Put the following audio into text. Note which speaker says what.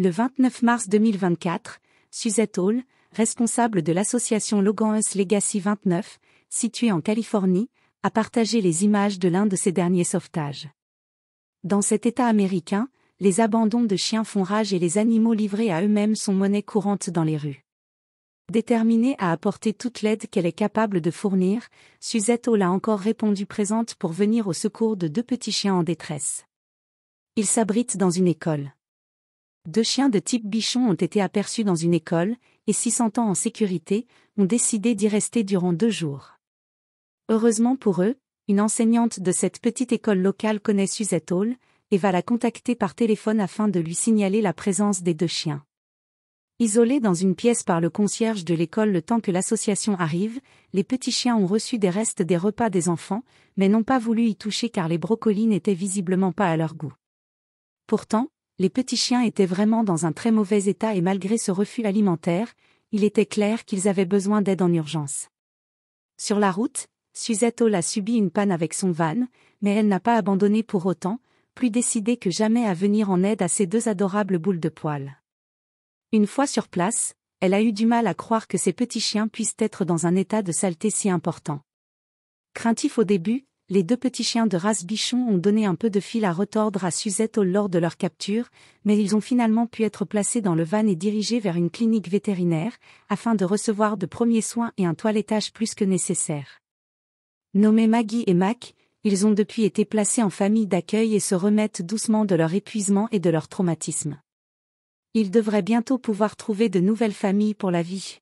Speaker 1: Le 29 mars 2024, Suzette Hall, responsable de l'association Logan's Legacy 29, située en Californie, a partagé les images de l'un de ses derniers sauvetages. Dans cet État américain, les abandons de chiens font rage et les animaux livrés à eux-mêmes sont monnaie courante dans les rues. Déterminée à apporter toute l'aide qu'elle est capable de fournir, Suzette Hall a encore répondu présente pour venir au secours de deux petits chiens en détresse. Ils s'abritent dans une école. Deux chiens de type bichon ont été aperçus dans une école, et s'y sentant en sécurité, ont décidé d'y rester durant deux jours. Heureusement pour eux, une enseignante de cette petite école locale connaît Suzette Hall, et va la contacter par téléphone afin de lui signaler la présence des deux chiens. Isolés dans une pièce par le concierge de l'école le temps que l'association arrive, les petits chiens ont reçu des restes des repas des enfants, mais n'ont pas voulu y toucher car les brocolis n'étaient visiblement pas à leur goût. Pourtant, les petits chiens étaient vraiment dans un très mauvais état et malgré ce refus alimentaire, il était clair qu'ils avaient besoin d'aide en urgence. Sur la route, Suzette Hall a subi une panne avec son van, mais elle n'a pas abandonné pour autant, plus décidée que jamais à venir en aide à ces deux adorables boules de poils. Une fois sur place, elle a eu du mal à croire que ces petits chiens puissent être dans un état de saleté si important. Craintif au début, les deux petits chiens de race bichon ont donné un peu de fil à retordre à Suzette au lors de leur capture, mais ils ont finalement pu être placés dans le van et dirigés vers une clinique vétérinaire, afin de recevoir de premiers soins et un toilettage plus que nécessaire. Nommés Maggie et Mac, ils ont depuis été placés en famille d'accueil et se remettent doucement de leur épuisement et de leur traumatisme. Ils devraient bientôt pouvoir trouver de nouvelles familles pour la vie.